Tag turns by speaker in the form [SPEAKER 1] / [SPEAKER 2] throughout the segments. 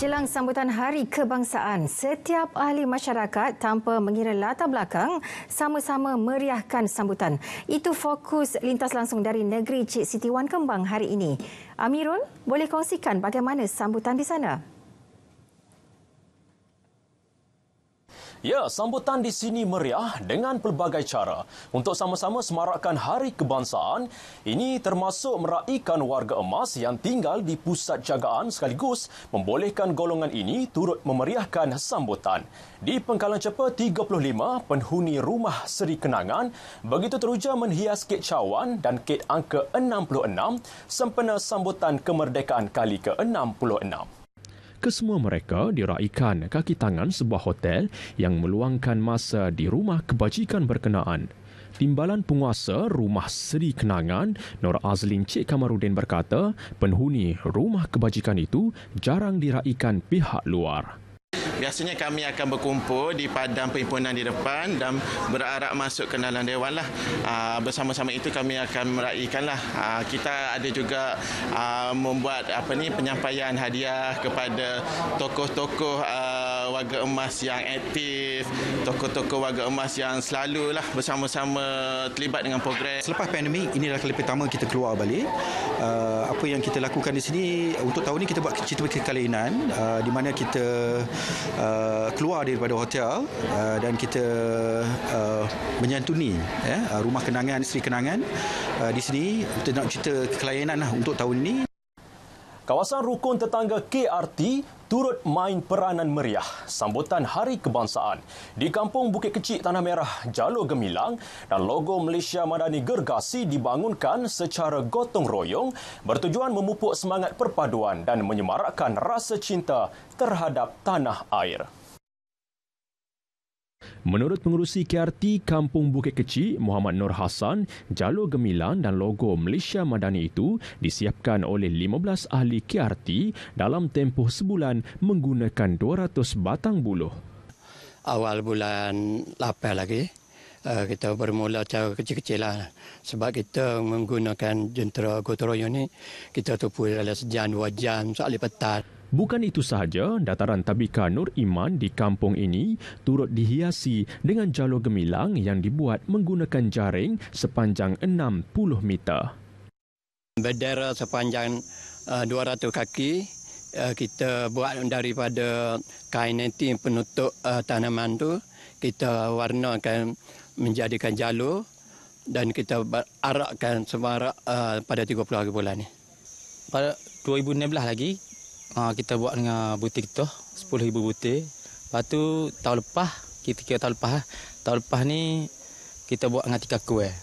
[SPEAKER 1] Menjelang sambutan Hari Kebangsaan, setiap ahli masyarakat tanpa mengira latar belakang sama-sama meriahkan sambutan. Itu fokus lintas langsung dari negeri Cik Siti Wan Kembang hari ini. Amirul, boleh kongsikan bagaimana sambutan di sana? Ya, sambutan di sini meriah dengan pelbagai cara untuk sama-sama semarakkan Hari Kebangsaan. Ini termasuk meraihkan warga emas yang tinggal di pusat jagaan sekaligus membolehkan golongan ini turut memeriahkan sambutan. Di Pengkalan Cepa 35, penhuni rumah Seri Kenangan begitu teruja menghias kek cawan dan kek angka 66 sempena sambutan kemerdekaan kali ke-66 kesemua mereka diraikan kaki tangan sebuah hotel yang meluangkan masa di rumah kebajikan berkenaan. Timbalan penguasa Rumah Seri Kenangan, Nur Azlin Cik Kamarudin berkata, penghuni rumah kebajikan itu jarang diraikan pihak luar biasanya kami akan berkumpul di padang perhimpunan di depan dan berarak masuk ke dalam dewan lah. Ah, bersama-sama itu kami akan meraihkan lah ah, kita ada juga ah, membuat apa ni penyampaian hadiah kepada tokoh-tokoh warga emas yang aktif, tokoh-tokoh warga emas yang selalu lah bersama-sama terlibat dengan progres. Selepas pandemik, ini adalah kali pertama kita keluar balik. Uh, apa yang kita lakukan di sini, untuk tahun ini kita buat cerita kekalinan uh, di mana kita uh, keluar daripada hotel dan kita menyantuni eh, rumah kenangan, isteri kenangan di sini. Kita nak cerita kekalinan lah untuk tahun ini. Kawasan rukun tetangga KRT turut main peranan meriah sambutan Hari Kebangsaan di Kampung Bukit Kecil Tanah Merah, Jalur Gemilang dan logo Malaysia Madani Gergasi dibangunkan secara gotong royong bertujuan memupuk semangat perpaduan dan menyemarakkan rasa cinta terhadap tanah air. Menurut pengurusi KRT Kampung Bukit Kecil, Muhammad Nur Hassan, jalur gemilan dan logo Malaysia Madani itu disiapkan oleh 15 ahli KRT dalam tempoh sebulan menggunakan 200 batang buluh. Awal bulan 8 lagi, eh, kita bermula cara kecil-kecil lah. Sebab kita menggunakan jentera gotoroyong ni, kita tupu dalam sejam, dua jam, soal petang. Bukan itu sahaja, dataran Tabika Nur Iman di kampung ini turut dihiasi dengan jalur gemilang yang dibuat menggunakan jaring sepanjang 60 meter. Bendera sepanjang 200 eh, kaki eh, kita buat daripada kain nanti penutup eh, tanaman tu kita warnakan menjadikan jalur dan kita arakkan semua arak uh, pada 30 hari bulan ini Pada 2016 lagi uh, kita buat dengan butir kita 10000 butir lepas tu tahun lepas kita kira tahun lepas eh, tahun lepas ni kita buat dengan tiga kue eh.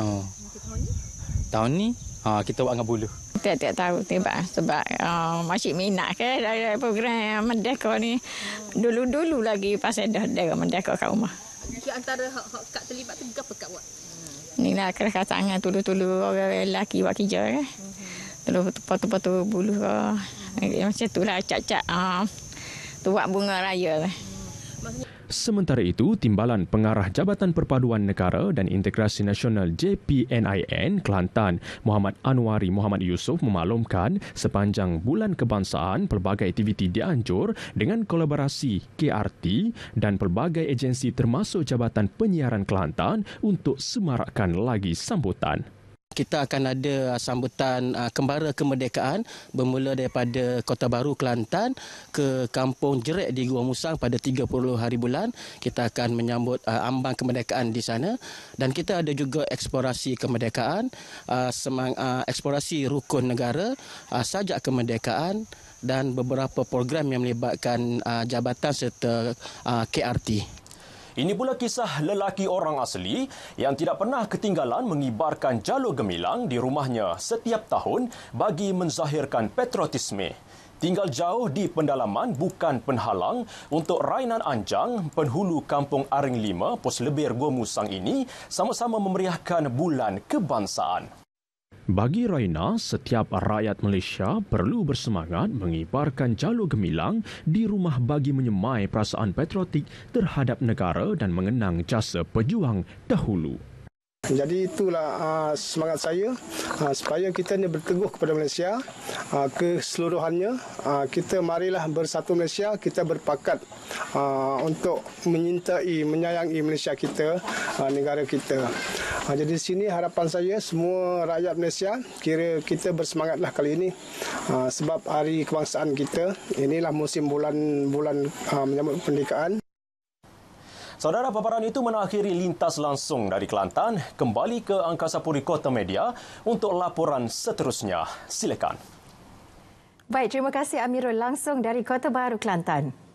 [SPEAKER 1] hmm. oh uh. tahun ni tahun ni uh, kita buat dengan bulu Tidak tiap tahu tiba sebab uh, ah, masih minat ke dari, program Merdeka ni dulu-dulu lagi pasal dah dah ke rumah di antara hak-hak kat terlibat tu apa kat buat ni lah kerasa tangan tulu-tulu orang lelaki buat kerja kan eh? Hmm. Kalau patut-patut bulu lah. Hmm. Macam tu lah, cak-cak. Uh, ah. tu buat bunga raya lah. Sementara itu, Timbalan Pengarah Jabatan Perpaduan Negara dan Integrasi Nasional JPNIN Kelantan, Muhammad Anwari Muhammad Yusof memaklumkan sepanjang bulan kebangsaan pelbagai aktiviti dianjur dengan kolaborasi KRT dan pelbagai agensi termasuk Jabatan Penyiaran Kelantan untuk semarakkan lagi sambutan kita akan ada ah, sambutan uh, kembara kemerdekaan bermula daripada Kota Baru Kelantan ke Kampung Jerek di Gua Musang pada 30 hari bulan kita akan menyambut uh, ambang kemerdekaan di sana dan kita ada juga eksplorasi kemerdekaan uh, semang uh, eksplorasi rukun negara uh, sajak kemerdekaan dan beberapa program yang melibatkan uh, jabatan serta uh, KRT ini pula kisah lelaki orang asli yang tidak pernah ketinggalan mengibarkan jalur gemilang di rumahnya setiap tahun bagi menzahirkan patriotisme. Tinggal jauh di pendalaman bukan penhalang untuk Rainan Anjang, penhulu kampung Aring Lima Pos Lebir Gua Musang ini sama-sama memeriahkan bulan kebangsaan. Bagi Raina, setiap rakyat Malaysia perlu bersemangat mengibarkan jalur gemilang di rumah bagi menyemai perasaan patriotik terhadap negara dan mengenang jasa pejuang dahulu. Jadi itulah uh, semangat saya uh, supaya kita ini berteguh kepada Malaysia uh, keseluruhannya. Uh, kita marilah bersatu Malaysia, kita berpakat uh, untuk menyintai, menyayangi Malaysia kita, uh, negara kita. Ha, jadi di sini harapan saya semua rakyat Malaysia kira kita bersemangatlah kali ini uh, sebab hari kebangsaan kita inilah musim bulan-bulan uh, ha, menyambut pendidikan. Saudara paparan itu mengakhiri lintas langsung dari Kelantan kembali ke Angkasa Puri Kota Media untuk laporan seterusnya. Silakan. Baik, terima kasih Amirul langsung dari Kota Baru Kelantan.